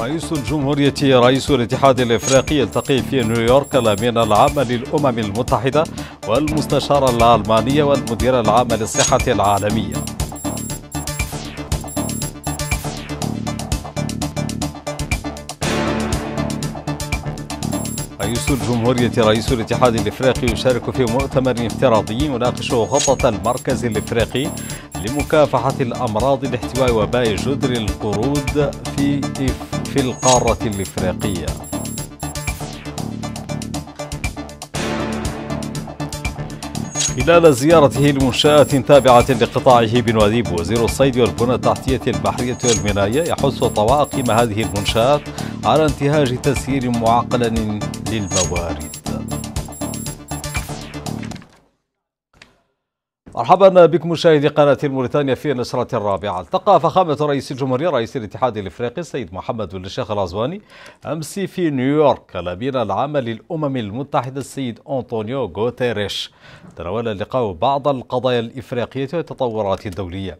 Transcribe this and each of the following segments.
رئيس الجمهورية رئيس الاتحاد الإفريقي يلتقي في نيويورك الأمين العام للأمم المتحدة والمستشارة الألمانية والمدير العام للصحة العالمية رئيس الجمهورية رئيس الاتحاد الإفريقي يشارك في مؤتمر افتراضي يناقش خطط المركز الإفريقي لمكافحة الأمراض لاحتواء وباء جدر القرود في في القارة الإفريقية. خلال زيارته لمنشأة تابعة لقطاعه بنواديب وزير الصيد والبنى التحتية البحرية والمناية يحث طواقم هذه المنشآت على انتهاج تسيير معقل للموارد مرحبا بكم مشاهدي قناة موريتانيا في النشرة الرابعة التقى فخامة رئيس الجمهورية رئيس الاتحاد الافريقي السيد محمد بن الشيخ الازواني امس في نيويورك الامين العام للامم المتحدة السيد انطونيو غوتيريش تناول اللقاء بعض القضايا الافريقية والتطورات الدولية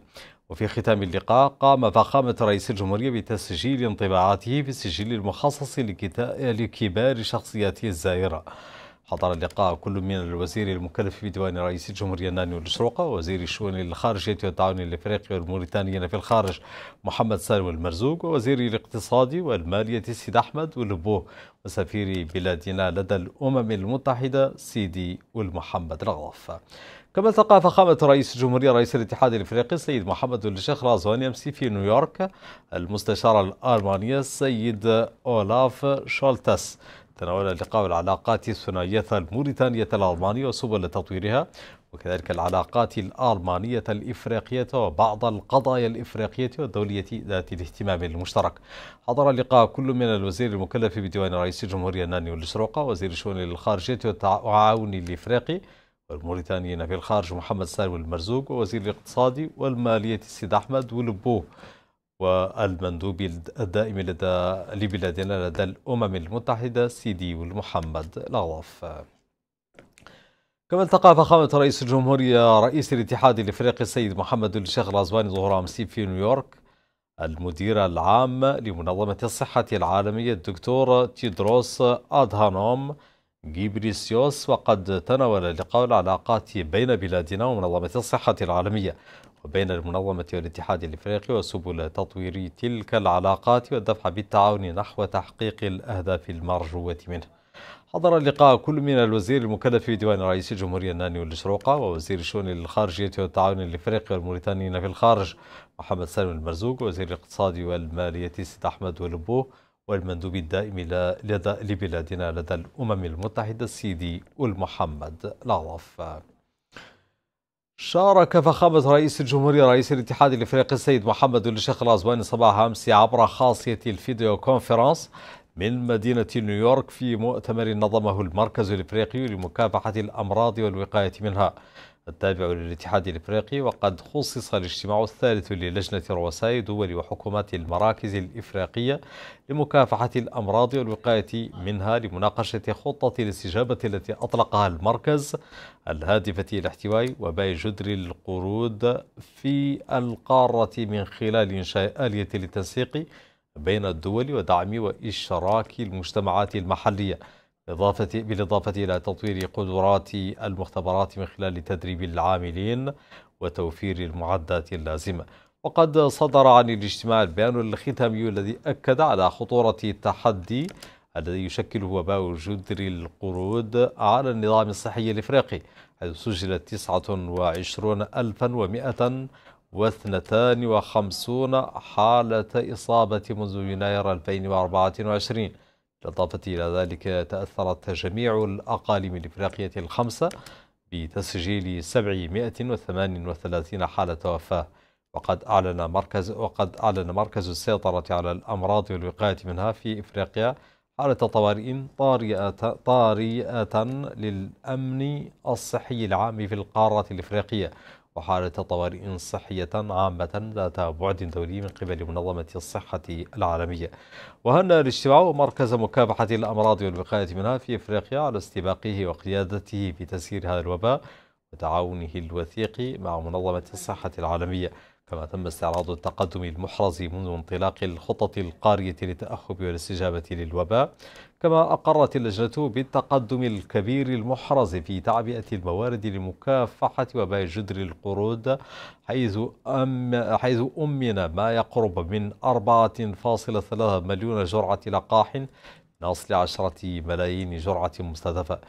وفي ختام اللقاء قام فخامة رئيس الجمهورية بتسجيل انطباعاته في السجل المخصص لكبار شخصياته الزائرة حضر اللقاء كل من الوزير المكلف بديوان رئيس الجمهورية ناني الشروقة وزير الشؤون الخارجية والتعاون الافريقي والموريتانيين في الخارج محمد سالم المرزوق ووزير الاقتصاد والمالية السيد أحمد ولبوه وسفير بلادنا لدى الأمم المتحدة سيدي والمحمد رغوف كما التقى فخامة رئيس الجمهورية رئيس الاتحاد الافريقي السيد محمد الشيخ رازواني امسي في نيويورك المستشار الالماني السيد اولاف شولتس تناول اللقاء العلاقات الثنائية الموريتانية الألمانية وسبل تطويرها وكذلك العلاقات الألمانية الإفريقية وبعض القضايا الإفريقية والدولية ذات الاهتمام المشترك حضر اللقاء كل من الوزير المكلف بديوان رئيس الجمهورية ناني الشروقة وزير الشؤون الخارجية والتعاون الإفريقي والموريتانيين في الخارج محمد سالم المرزوق ووزير الاقتصاد والمالية السيد أحمد ولبوه والمندوب الدائم لدى لبلادنا لدى الأمم المتحدة سيدي محمد لغوف كما التقى فخامة رئيس الجمهورية رئيس الاتحاد الإفريقي السيد محمد الشيخ رزواني ظهور أمس في نيويورك المدير العام لمنظمة الصحة العالمية الدكتور تيدروس أدهانوم جيبريسيوس وقد تناول اللقاء العلاقات بين بلادنا ومنظمة الصحة العالمية وبين المنظمة والاتحاد الإفريقي وسبل تطوير تلك العلاقات والدفع بالتعاون نحو تحقيق الأهداف المرجوة منه حضر اللقاء كل من الوزير المكلف بديوان رئيس الجمهورية الناني والشروقة ووزير الشؤون الخارجية والتعاون الإفريقي والموريتانيين في الخارج محمد سالم المرزوق وزير الاقتصاد والمالية سيد أحمد ولبوه والمندوب الدائم لبلادنا لدى الأمم المتحدة سيدي المحمد العظف شارك فخامة رئيس الجمهورية رئيس الاتحاد الافريقي السيد محمد الشيخ الازواني صباح أمس عبر خاصية الفيديو كونفرنس من مدينة نيويورك في مؤتمر نظمه المركز الافريقي لمكافحة الأمراض والوقاية منها التابع للاتحاد الإفريقي وقد خصص الاجتماع الثالث للجنة رؤساء دول وحكومات المراكز الإفريقية لمكافحة الأمراض والوقاية منها لمناقشة خطة الاستجابة التي أطلقها المركز الهادفة إلى احتواء وباء جدر القرود في القارة من خلال إنشاء آلية للتنسيق بين الدول ودعم وإشراك المجتمعات المحلية إضافة بالإضافة إلى تطوير قدرات المختبرات من خلال تدريب العاملين وتوفير المعدات اللازمة وقد صدر عن الاجتماع البيان الختامي الذي أكد على خطورة التحدي الذي يشكل وباء جدر القرود على النظام الصحي الإفريقي حيث سجلت 29152 حالة إصابة منذ يناير 2024 بالإضافة إلى ذلك تأثرت جميع الأقاليم الإفريقية الخمسة بتسجيل 738 حالة وفاة وقد أعلن مركز وقد أعلن مركز السيطرة على الأمراض والوقاية منها في إفريقيا حالة طوارئ طارئة, طارئة للأمن الصحي العام في القارة الإفريقية وحالة طوارئ صحية عامة ذات بعد دولي من قبل منظمة الصحة العالمية وهن الاجتماع مركز مكافحة الأمراض والوقاية منها في إفريقيا على استباقه وقيادته في تسيير هذا الوباء وتعاونه الوثيق مع منظمة الصحة العالمية كما تم استعراض التقدم المحرز منذ انطلاق الخطط القارية للتأهب والاستجابة للوباء كما أقرت اللجنة بالتقدم الكبير المحرز في تعبئة الموارد لمكافحة وباء جدر القرود حيث, أم حيث أمن ما يقرب من 4.3 مليون جرعة لقاح من أصل 10 ملايين جرعة مستهدفة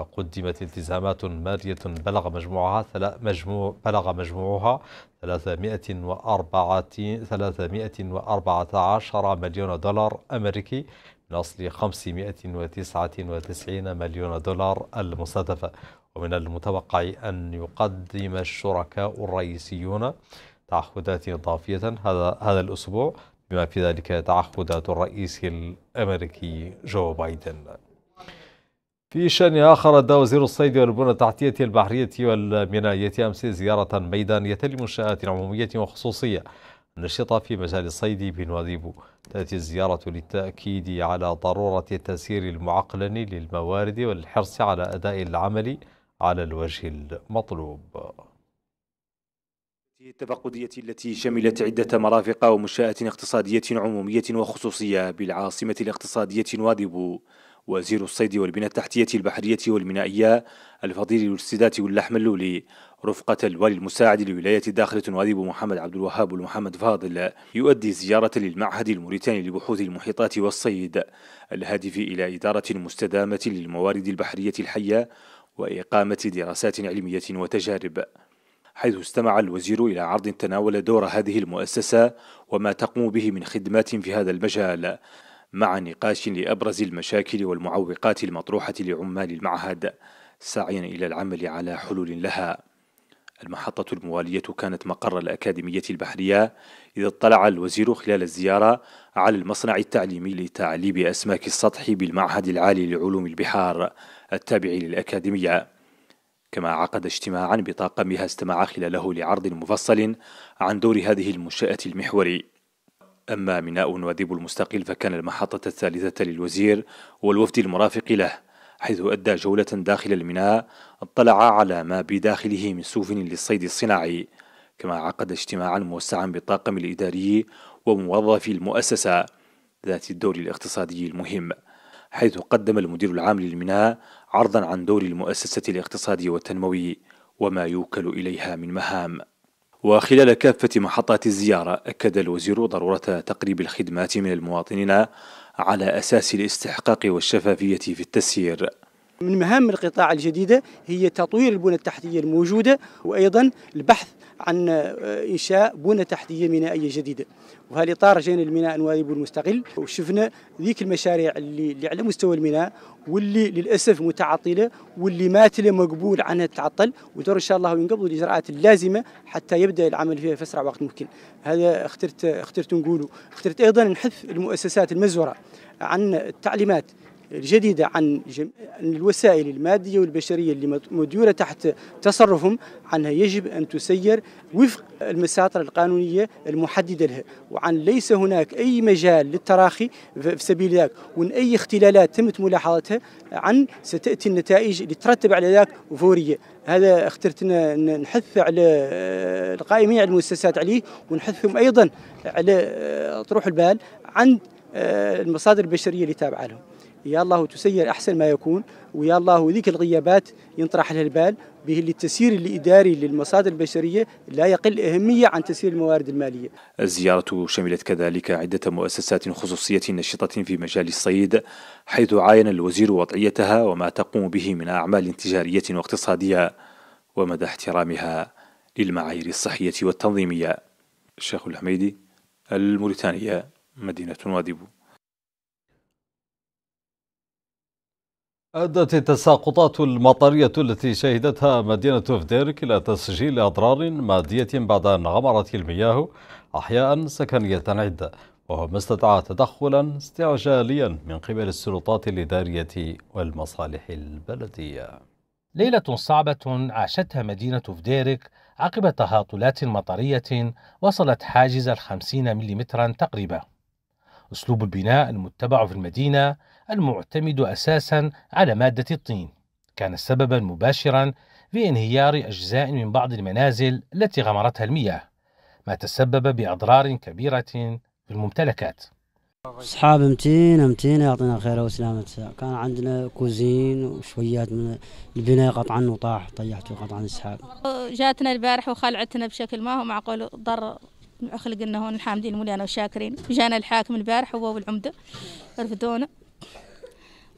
قدمت التزامات مالية بلغ مجموعها مجموع بلغ مجموعها 314 مليون دولار أمريكي من أصل 599 مليون دولار المستهدفة ومن المتوقع أن يقدم الشركاء الرئيسيون تعهدات إضافية هذا هذا الأسبوع بما في ذلك تعهدات الرئيس الأمريكي جو بايدن في شأن آخر أدى وزير الصيد والبنى التحتية البحرية والمينائية أمس زيارة ميدانية لمنشآت عمومية وخصوصية نشطة في مجال الصيد بنوادي تأتي الزيارة للتأكيد على ضرورة التسيير المعقلن للموارد والحرص على أداء العمل على الوجه المطلوب التفقدية التي شملت عدة مرافق ومنشآت اقتصادية عمومية وخصوصية بالعاصمة الاقتصادية نوادي وزير الصيد والبنى التحتية البحرية والمنائية الفضيل للسدات واللحم اللولي رفقة الوالي المساعد لولاية داخلة وذيب محمد عبد الوهاب والمحمد فاضل يؤدي زيارة للمعهد الموريتاني لبحوث المحيطات والصيد الهادف إلى إدارة مستدامة للموارد البحرية الحية وإقامة دراسات علمية وتجارب حيث استمع الوزير إلى عرض تناول دور هذه المؤسسة وما تقوم به من خدمات في هذا المجال مع نقاش لأبرز المشاكل والمعوقات المطروحة لعمال المعهد سعيا إلى العمل على حلول لها المحطة الموالية كانت مقر الأكاديمية البحرية إذا اطلع الوزير خلال الزيارة على المصنع التعليمي لتعليب أسماك السطح بالمعهد العالي لعلوم البحار التابع للأكاديمية كما عقد اجتماعا بطاقمها استمع خلاله لعرض مفصل عن دور هذه المنشأة المحوري أما ميناء نواديب المستقيل فكان المحطة الثالثة للوزير والوفد المرافق له حيث أدى جولة داخل الميناء اطلع على ما بداخله من سفن للصيد الصناعي كما عقد اجتماعا موسعا بالطاقم الإداري وموظفي المؤسسة ذات الدور الاقتصادي المهم حيث قدم المدير العام للميناء عرضا عن دور المؤسسة الاقتصادي والتنموي وما يوكل إليها من مهام وخلال كافة محطات الزيارة أكد الوزير ضرورة تقريب الخدمات من المواطنين على أساس الاستحقاق والشفافية في التسيير من مهام القطاع الجديدة هي تطوير البنى التحتية الموجودة وأيضا البحث عن آه، إنشاء بنى تحتية مينائية جديدة وهالإطار جينا الميناء نوايب المستقل وشفنا ذيك المشاريع اللي, اللي على مستوى الميناء واللي للأسف متعطلة واللي ما تلي مقبول عنها تتعطل ودور إن شاء الله ينقبضوا الإجراءات اللازمة حتى يبدأ العمل فيها في أسرع وقت ممكن هذا اخترت اخترت نقوله اخترت أيضا نحث المؤسسات المزورة عن التعليمات الجديدة عن الوسائل المادية والبشرية اللي مديورة تحت تصرفهم عنها يجب أن تسير وفق المساطر القانونية المحددة لها وعن ليس هناك أي مجال للتراخي في سبيل ذلك وأن أي اختلالات تمت ملاحظتها عن ستأتي النتائج اللي ترتب على ذلك فورية هذا اخترت نحث على آه، القائمين على المؤسسات عليه ونحثهم أيضا على آه، طروح البال عند آه، المصادر البشريه اللي تابعه لهم يا الله تسير أحسن ما يكون ويا الله ذيك الغيابات ينطرح لها البال به للتسيير الإداري للمصادر البشرية لا يقل أهمية عن تسيير الموارد المالية الزيارة شملت كذلك عدة مؤسسات خصوصية نشطة في مجال الصيد حيث عاين الوزير وضعيتها وما تقوم به من أعمال تجارية واقتصادية ومدى احترامها للمعايير الصحية والتنظيمية الشيخ الحميدي الموريتانية مدينة واديبو. أدت التساقطات المطرية التي شهدتها مدينة فديرك إلى تسجيل أضرار مادية بعد أن غمرت المياه أحياء سكنية عدة وهو ما استدعى تدخلا استعجاليا من قبل السلطات الإدارية والمصالح البلدية ليلة صعبة عاشتها مدينة فديرك عقب تهاطلات مطرية وصلت حاجز الخمسين مليمترا تقريبا أسلوب البناء المتبع في المدينة المعتمد أساسا على مادة الطين كان سببا مباشرا في انهيار أجزاء من بعض المنازل التي غمرتها المياه ما تسبب بأضرار كبيرة في الممتلكات أصحاب متين متين يعطينا خير وسلامة كان عندنا كوزين وشويات من البناية قطعا وطاح طيحته قطعا السحاب جاتنا البارح وخلعتنا بشكل ما هو معقول ضر خلقنا هون الحامدين مولانا وشاكرين جانا الحاكم البارح هو والعمدة رفدونا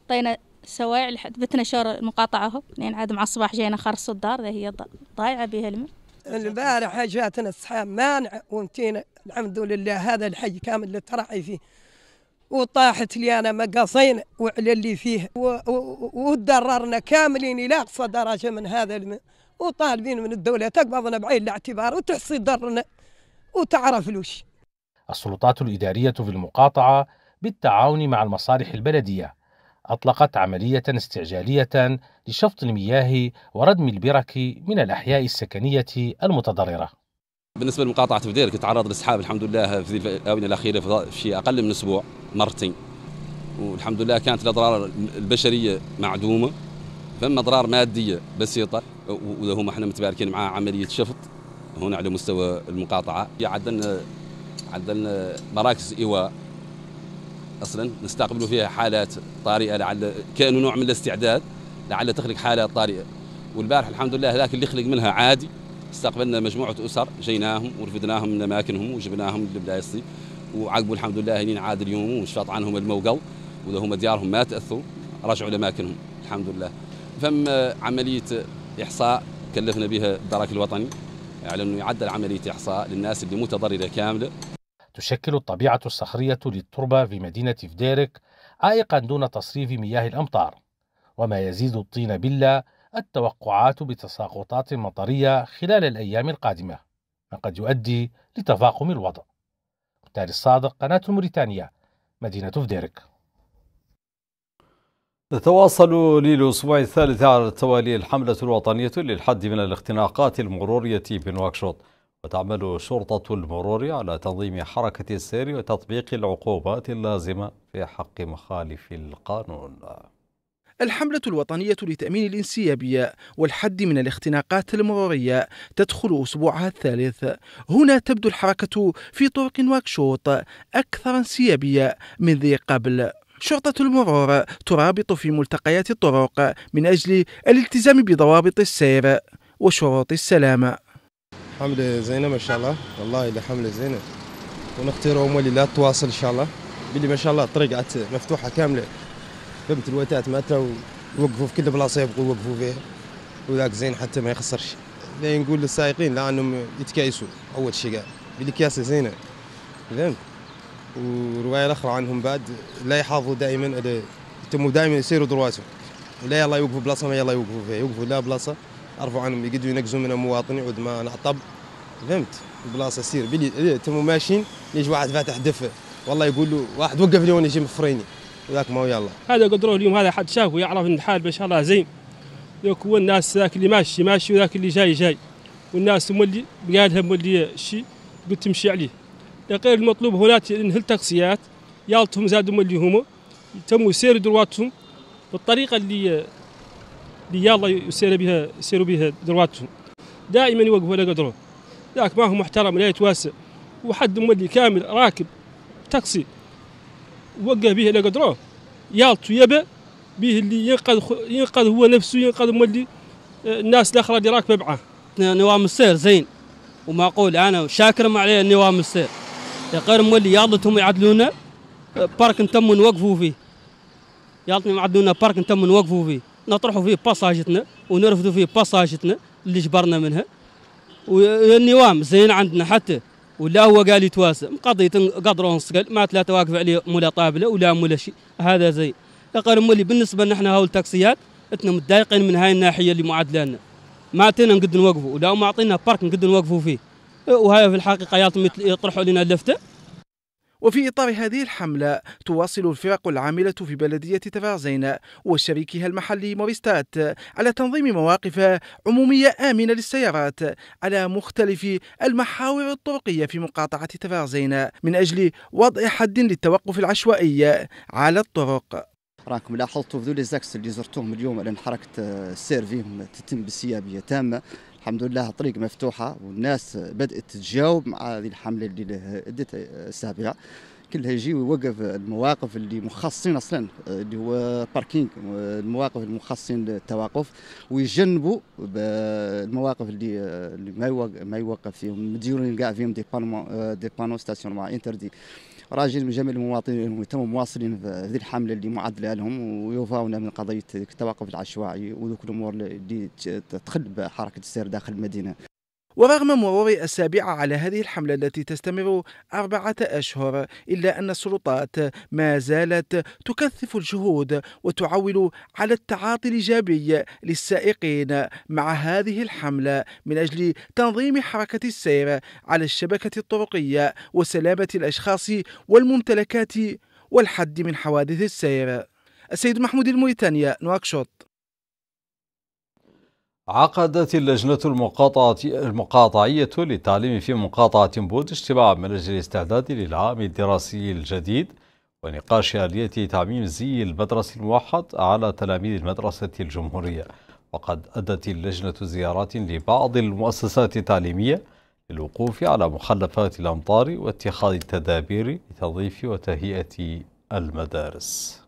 حطينا سوايع بتنا شور مقاطعهم لين عاد مع الصباح جينا خرص الدار ذا هي ضايعه بها الماء البارحه جاتنا السحاب مانع ومتينا الحمد لله هذا الحي كامل اللي ترعي فيه وطاحت لي انا مقاصين وعلى اللي فيه وتضررنا كاملين الى اقصى درجه من هذا الماء وطالبين من الدوله تقبضنا بعين الاعتبار وتحصي ضرنا وتعرف لوش السلطات الاداريه في المقاطعه بالتعاون مع المصالح البلديه أطلقت عملية استعجالية لشفط المياه وردم البرك من الأحياء السكنية المتضررة بالنسبة لمقاطعة فدير كتعرض للسحاب الحمد لله في الآونة الأخيرة في أقل من أسبوع مرتين والحمد لله كانت الأضرار البشرية معدومة فما أضرار مادية بسيطة وهم احنا متباركين مع عملية شفط هنا على مستوى المقاطعة عدلنا عدلنا مراكز إيواء اصلا نستقبل فيها حالات طارئه لعل كانوا نوع من الاستعداد لعل تخلق حالات طارئه والبارح الحمد لله هذاك اللي خلق منها عادي استقبلنا مجموعه اسر جيناهم ورفدناهم من اماكنهم وجبناهم لبلايصي وعقبوا الحمد لله هنين عاد اليوم وشفط عنهم الموقل وذا هم ديارهم ما تاثروا رجعوا لاماكنهم الحمد لله فم عمليه احصاء كلفنا بها الدرك الوطني على انه يعدل عمليه احصاء للناس اللي متضرره كامله تشكل الطبيعة الصخرية للتربة في مدينة فديرك عائقا دون تصريف مياه الأمطار وما يزيد الطين بلة التوقعات بتساقطات مطرية خلال الأيام القادمة ما قد يؤدي لتفاقم الوضع مختار الصادق قناة موريتانيا مدينة فديرك تتواصل للأسبوع الثالث على التوالي الحملة الوطنية للحد من الاختناقات المرورية بنواكشوط وتعمل شرطة المرور على تنظيم حركة السير وتطبيق العقوبات اللازمة في حق مخالف القانون الحملة الوطنية لتأمين الانسيابية والحد من الاختناقات المرورية تدخل أسبوعها الثالث هنا تبدو الحركة في طرق واكشوط أكثر انسيابية من ذي قبل شرطة المرور ترابط في ملتقيات الطرق من أجل الالتزام بضوابط السير وشروط السلامة حملة زينة ما شاء الله والله إلا حملة زينة ونختار أموالي لا تواصل إن شاء الله بلي ما شاء الله الطريق مفتوحة كاملة فهمت الوتات معناتها وقفوا في كل بلاصة يبغوا يوقفوا فيها وذاك زين حتى ما يخسرش لا نقول للسائقين لا أنهم يتكايسوا أول شيء قال بلي كياسة زينة فهمت والرواية الأخرى عنهم بعد لا يحافظوا دائما يتموا دائما يسيروا درواتهم لا يلا يوقفوا بلاصة ما يلا يوقفوا فيها يوقفوا لا بلاصة عرفوا عنهم يقدروا ينقزوا من المواطنين يعود ما نعطب فهمت البلاصه سير بلي تمو ماشيين يجي واحد فاتح دفه والله يقول له واحد وقف لي وانا يجي مفريني ذاك ما يلا هذا قدروا اليوم هذا حد شافه يعرف ان الحال ما شاء الله زين ذاك هو الناس ذاك اللي ماشي ماشي وذاك اللي جاي جاي والناس هم اللي قالها هم اللي شي قلت تمشي عليه غير المطلوب هنا انهل تقصيات يالتهم زادوا اللي هما تموا سير درواتهم بالطريقه اللي ليلا يسير بها يسير بها ذرواتهم دائما يوقفوا على قدره ذاك ما هو محترم لا يتواسع وحد مولي كامل راكب تاكسي وقف به لا قدره يالط يبا به اللي ينقذ ينقذ هو نفسه ينقذ مولي آه، الناس الاخرى اللي راكبه معاه نظام السير زين ومعقول انا شاكر عليه نظام السير يا غير مولي يالتهم يعدلونا آه، بارك نتم نوقفوا فيه يالتهم يعدلونا بارك نتم نوقفوا فيه نطرحوا فيه باساجتنا ونرفضوا فيه باساجتنا اللي جبرنا منها والنوام زين عندنا حتى ولا هو قال يتواسى قضية قدره نسقل ما لا تواقف عليه مولا طابله ولا مولا شيء هذا زي قال مولي بالنسبه احنا هاو التاكسيات اتنا متضايقين من هاي الناحيه اللي معادلانا ما عطينا نقدر نوقفوا ولا ما عطينا بارك نقدر نوقفوا فيه وهاي في الحقيقه يطرحوا لنا اللفته وفي إطار هذه الحملة تواصل الفرق العاملة في بلدية تفازين وشريكها المحلي موريستات على تنظيم مواقف عمومية آمنة للسيارات على مختلف المحاور الطرقية في مقاطعة تفازين من أجل وضع حد للتوقف العشوائي على الطرق راكم لاحظتوا في ذول الزاكس اللي زرتوهم اليوم لان حركه السيرفي تتم بسيابيه تامه الحمد لله الطريق مفتوحه والناس بدات تتجاوب مع هذه الحمله اللي ادت السابقه كلها يجي ويوقف المواقف اللي مخصصين اصلا اللي هو باركينج المواقف المخصصين للتوقف ويجنبوا المواقف اللي ما يوقف ما يوقف فيهم مديرين كاع فيهم دي بانو دي بانو ستاسيون مع انتردي راجل من جميع المواطنين تم مواصلين في هذه الحمله اللي معدله لهم ويوفاونا من قضيه التوقف العشوائي وذوك الامور اللي تخل بحركه السير داخل المدينه ورغم مرور أسابيع على هذه الحملة التي تستمر أربعة أشهر إلا أن السلطات ما زالت تكثف الجهود وتعول على التعاطي الإيجابي للسائقين مع هذه الحملة من أجل تنظيم حركة السير على الشبكة الطرقية وسلامة الأشخاص والممتلكات والحد من حوادث السير السيد محمود الموريتانيا نواكشوط عقدت اللجنة المقاطعة المقاطعية للتعليم في مقاطعة بود اجتماعا من أجل الاستعداد للعام الدراسي الجديد ونقاش آلية تعميم زي المدرسة الموحد على تلاميذ المدرسة الجمهورية وقد أدت اللجنة زيارات لبعض المؤسسات التعليمية للوقوف على مخلفات الأمطار واتخاذ التدابير لتنظيف وتهيئة المدارس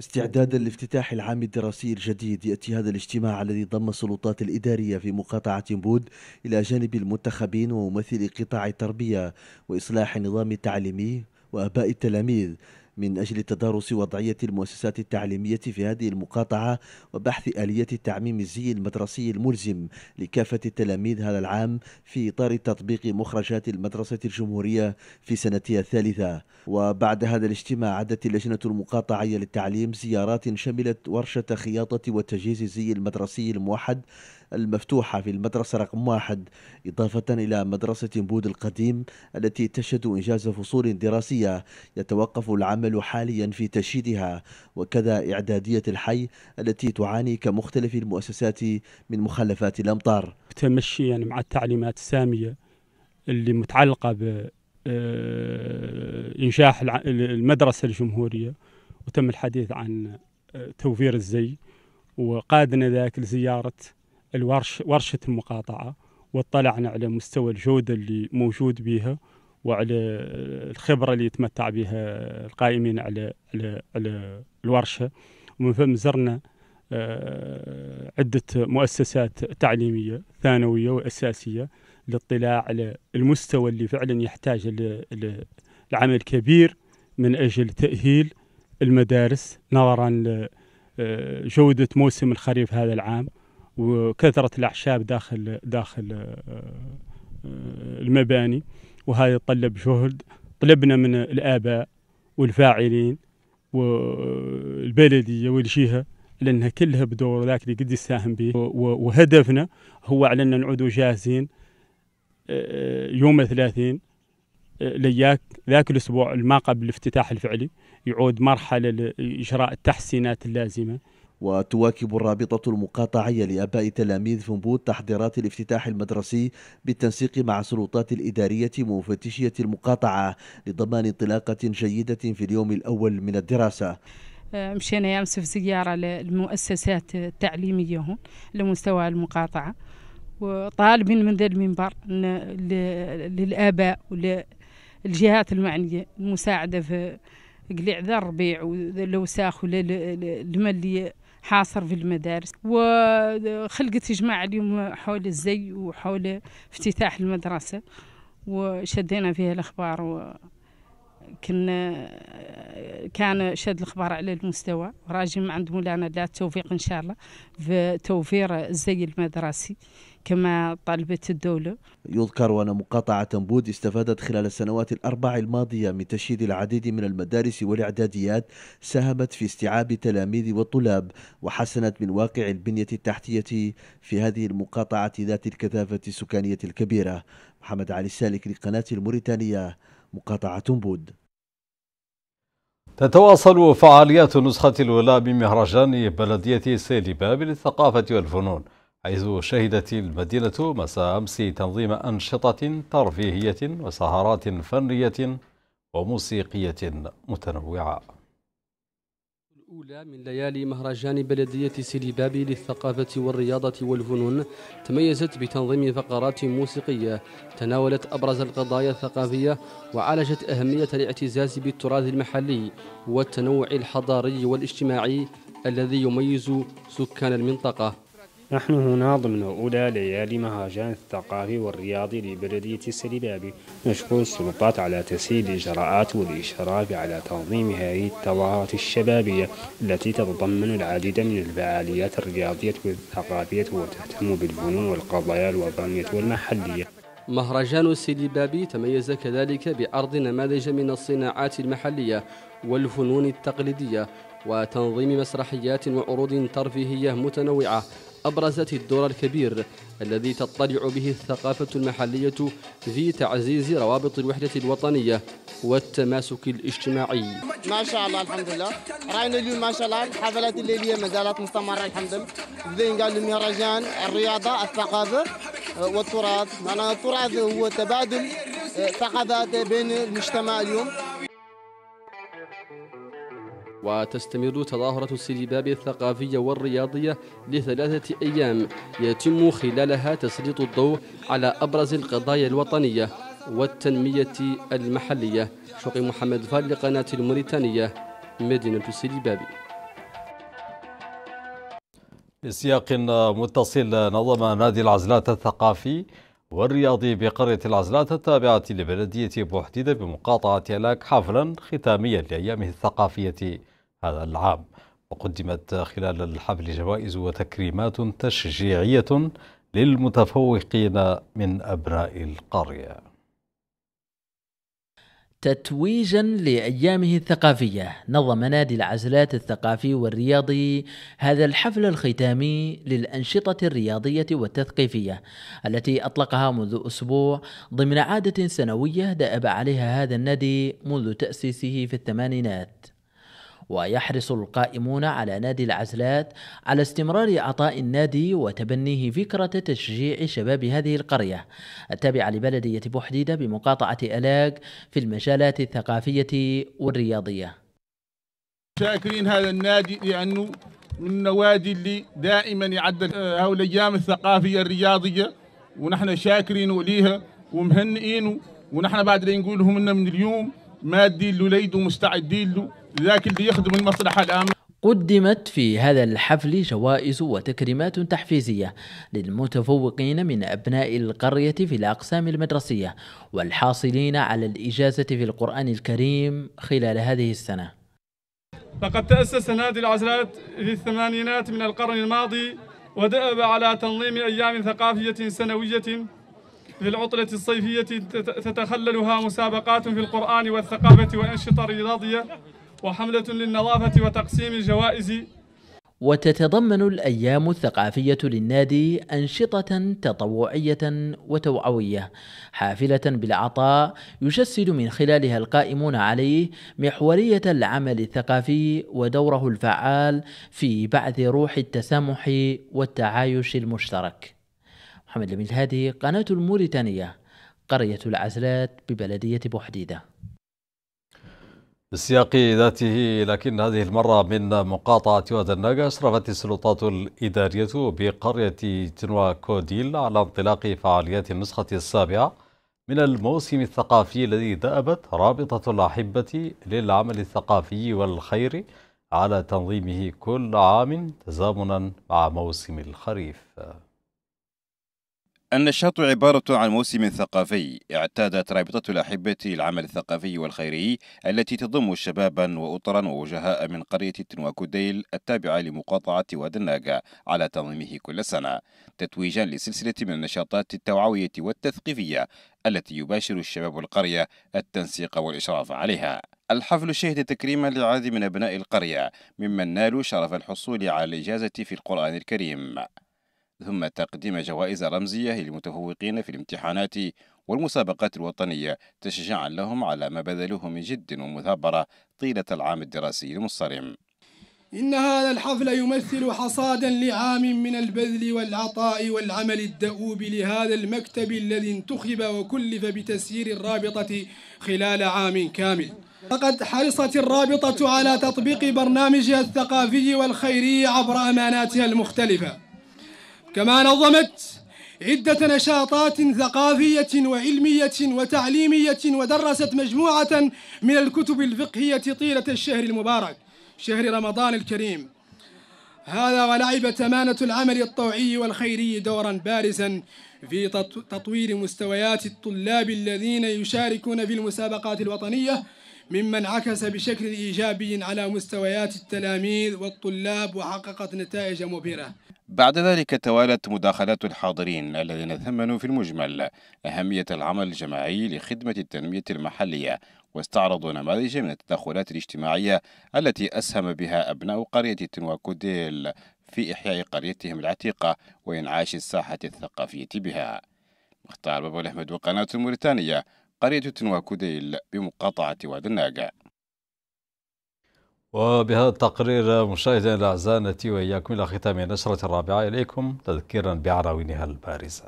استعدادا لافتتاح العام الدراسي الجديد ياتي هذا الاجتماع الذي ضم السلطات الاداريه في مقاطعه بود الى جانب المنتخبين وممثلي قطاع التربيه واصلاح النظام التعليمي واباء التلاميذ من أجل تدارس وضعية المؤسسات التعليمية في هذه المقاطعة وبحث آلية تعميم الزي المدرسي الملزم لكافة التلاميذ هذا العام في إطار تطبيق مخرجات المدرسة الجمهورية في سنتها الثالثة وبعد هذا الاجتماع عدت اللجنة المقاطعية للتعليم زيارات شملت ورشة خياطة وتجهيز الزي المدرسي الموحد المفتوحة في المدرسة رقم واحد إضافة إلى مدرسة بود القديم التي تشهد إنجاز فصول دراسية يتوقف العمل حاليا في تشييدها وكذا إعدادية الحي التي تعاني كمختلف المؤسسات من مخلفات الأمطار تمشيا يعني مع التعليمات السامية اللي متعلقة بإنشاح آه، المدرسة الجمهورية وتم الحديث عن آه، توفير الزي وقادنا ذاك لزيارة الورش ورشة المقاطعة واطلعنا على مستوى الجودة اللي موجود بها وعلى الخبرة اللي يتمتع بها القائمين على على على الورشة ومن ثم زرنا آه، عدة مؤسسات تعليمية ثانوية وأساسية للاطلاع على المستوى اللي فعلا يحتاج لعمل كبير من أجل تأهيل المدارس نظرا لجودة آه، موسم الخريف هذا العام وكثره الاعشاب داخل داخل آه، آه، المباني وهذا يتطلب جهد طلبنا من الاباء والفاعلين والبلديه والجهه لانها كلها بدور ذاك اللي قد يساهم به وهدفنا هو على ان نعودوا جاهزين آه، يوم 30 لياك ذاك الاسبوع ما قبل الافتتاح الفعلي يعود مرحله لاجراء التحسينات اللازمه وتواكب الرابطة المقاطعية لأباء تلاميذ فنبوت تحضيرات الافتتاح المدرسي بالتنسيق مع السلطات الإدارية مفتشية المقاطعة لضمان انطلاقة جيدة في اليوم الأول من الدراسة أه، مشينا أمس في زيارة للمؤسسات التعليمية هون لمستوى المقاطعة وطالبين من ذا المنبر للآباء وللجهات المعنية المساعدة في قلع ذا الربيع ولوساخ وللملي حاصر في المدارس وخلقت إجماع اليوم حول الزي وحول افتتاح المدرسة وشدينا فيها الأخبار و... كنا كان شد الخبر على المستوى وراجم عند مولانا لا التوفيق إن شاء الله في توفير الزي المدرسي كما طلبت الدولة يذكر أن مقاطعة بود استفادت خلال السنوات الأربع الماضية من تشييد العديد من المدارس والإعداديات ساهمت في استيعاب التلاميذ والطلاب وحسنت من واقع البنية التحتية في هذه المقاطعة ذات الكثافة السكانية الكبيرة محمد علي السالك لقناة الموريتانية مقاطعة بود تتواصل فعاليات نسخة الولاء بمهرجان بلدية سيلباب للثقافة والفنون حيث شهدت المدينة مساء أمس تنظيم أنشطة ترفيهية وسهرات فنية وموسيقية متنوعة الأولى من ليالي مهرجان بلدية سيدي بابي للثقافة والرياضة والفنون تميزت بتنظيم فقرات موسيقية تناولت أبرز القضايا الثقافية وعالجت أهمية الاعتزاز بالتراث المحلي والتنوع الحضاري والاجتماعي الذي يميز سكان المنطقة نحن هنا ضمن أولى ليالي مهرجان الثقافي والرياضي لبلدية السلبابي نشكر السلطات على تسهيل الإجراءات والإشراف على تنظيم هذه التظاهرة الشبابية التي تتضمن العديد من الفعاليات الرياضية والثقافية وتهتم بالفنون والقضايا الوطنية والمحلية مهرجان السيدي تميز كذلك بعرض نماذج من الصناعات المحلية والفنون التقليدية وتنظيم مسرحيات وعروض ترفيهية متنوعة أبرزت الدور الكبير الذي تضطلع به الثقافة المحلية في تعزيز روابط الوحدة الوطنية والتماسك الاجتماعي ما شاء الله الحمد لله راينا اليوم ما شاء الله الحفلات الليلية ما زالت مستمرة الحمد لله زين قال المهرجان الرياضة الثقافة والتراث معناها التراث هو تبادل آه، ثقافات بين المجتمع اليوم وتستمر تظاهرة السلباب الثقافية والرياضية لثلاثة أيام يتم خلالها تسليط الضوء على أبرز القضايا الوطنية والتنمية المحلية شوقي محمد فال لقناة الموريتانية مدينة في بسياق متصل نظم نادي العزلات الثقافي والرياضي بقرية العزلات التابعة لبلدية بوحديدة بمقاطعة هلاك حفلا ختاميا لأيامه الثقافية هذا العام وقدمت خلال الحفل جوائز وتكريمات تشجيعية للمتفوقين من أبناء القرية تتويجا لأيامه الثقافية نظم نادي العزلات الثقافي والرياضي هذا الحفل الختامي للأنشطة الرياضية والتثقيفية التي أطلقها منذ أسبوع ضمن عادة سنوية دأب عليها هذا النادي منذ تأسيسه في الثمانينات ويحرص القائمون على نادي العزلات على استمرار عطاء النادي وتبنيه فكرة تشجيع شباب هذه القرية التابعة لبلدية بوحديدة بمقاطعة ألاق في المجالات الثقافية والرياضية شاكرين هذا النادي لأنه من النوادي اللي دائما يعدل هؤلاء الأيام الثقافية الرياضية ونحن شاكرين ليها ومهنئينه ونحن بعد نقول لهم من اليوم مادين له ومستعدين له لكن بيخدم المصلحة العامة قدمت في هذا الحفل جوائز وتكريمات تحفيزية للمتفوقين من أبناء القرية في الأقسام المدرسية والحاصلين على الإجازة في القرآن الكريم خلال هذه السنة لقد تأسس نادي العزلات في الثمانينات من القرن الماضي ودأب على تنظيم أيام ثقافية سنوية في العطلة الصيفية تتخللها مسابقات في القرآن والثقافة وأنشطة رياضية وحملة للنظافة وتقسيم الجوائز وتتضمن الأيام الثقافية للنادي أنشطة تطوعية وتوعوية حافلة بالعطاء يجسد من خلالها القائمون عليه محورية العمل الثقافي ودوره الفعال في بعث روح التسامح والتعايش المشترك محمد الهادي قناة الموريتانية قرية العزلات ببلدية بوحديدة بالسياق ذاته لكن هذه المرة من مقاطعة واد الناقة أشرفت السلطات الإدارية بقرية تنوا كوديل على انطلاق فعاليات النسخة السابعة من الموسم الثقافي الذي دأبت رابطة الأحبة للعمل الثقافي والخير على تنظيمه كل عام تزامنا مع موسم الخريف النشاط عبارة عن موسم ثقافي اعتادت رابطة الأحبة العمل الثقافي والخيري التي تضم شبابا وأطرا ووجهاء من قرية تنواكوديل التابعة لمقاطعة الناقة على تنظيمه كل سنة تتويجا لسلسلة من النشاطات التوعوية والتثقيفية التي يباشر الشباب القرية التنسيق والإشراف عليها الحفل شهد تكريما لعدد من أبناء القرية ممن نالوا شرف الحصول على الإجازة في القرآن الكريم ثم تقديم جوائز رمزية للمتفوقين في الامتحانات والمسابقات الوطنية تشجيعا لهم على ما بذلوه من جد ومثابرة طيلة العام الدراسي المصطرم إن هذا الحفل يمثل حصادا لعام من البذل والعطاء والعمل الدؤوب لهذا المكتب الذي انتخب وكلف بتسيير الرابطة خلال عام كامل لقد حرصت الرابطة على تطبيق برنامجها الثقافي والخيري عبر أماناتها المختلفة كما نظمت عدة نشاطات ثقافية وعلمية وتعليمية ودرست مجموعة من الكتب الفقهية طيلة الشهر المبارك شهر رمضان الكريم هذا ولعب تمانة العمل الطوعي والخيري دورا بارزا في تطوير مستويات الطلاب الذين يشاركون في المسابقات الوطنية مما انعكس بشكل إيجابي على مستويات التلاميذ والطلاب وحققت نتائج مبهرة بعد ذلك توالت مداخلات الحاضرين الذين ثمنوا في المجمل أهمية العمل الجماعي لخدمة التنمية المحلية واستعرضوا نماذج من التدخلات الاجتماعية التي أسهم بها أبناء قرية تنواكوديل في إحياء قريتهم العتيقة وإنعاش الساحة الثقافية بها مختار بابا الأحمد وقناة موريتانية قرية تنواكوديل بمقاطعة واد الناقة وبهذا التقرير مشاهدينا الأعزاء نأتي وإياكم إلى ختام النشرة الرابعة إليكم تذكيرا بعناوينها البارزة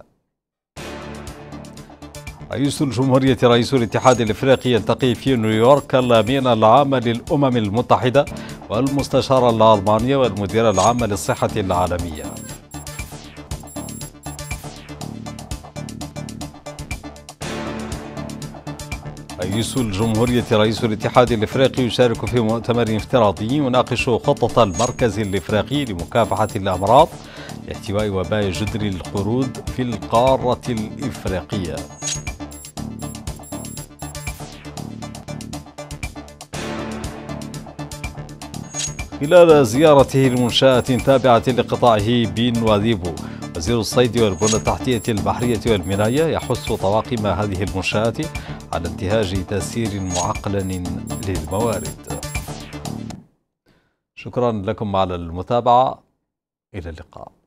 رئيس الجمهورية رئيس الاتحاد الإفريقي يلتقي في نيويورك الأمين العام للأمم المتحدة والمستشارة الألمانية والمدير العام للصحة العالمية رئيس الجمهورية رئيس الاتحاد الإفريقي يشارك في مؤتمر افتراضي يناقش خطط المركز الإفريقي لمكافحة الأمراض لاحتواء وباء جدري القرود في القارة الإفريقية خلال زيارته لمنشأة تابعة لقطاعه بين وذيبو وزير الصيد والبنى التحتية البحرية والمناية يحث طواقم هذه المنشآت على انتهاج تسيير معقلن للموارد شكرا لكم على المتابعة إلى اللقاء